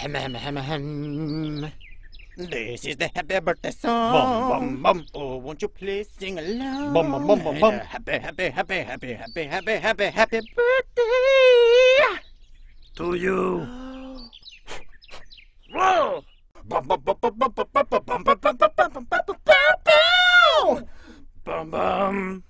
This is the happy birthday song. Bum, bum, bum. Oh, won't you please sing along? Bum, bum, bum, bum, bum. Happy, happy, happy, happy, happy, happy, happy, happy birthday to you. Whoa! Bum, bum, bum, bum, bum, bum, bum, bum, bum, bum, bum, bum, bum, bum, bum, bum, bum, bum,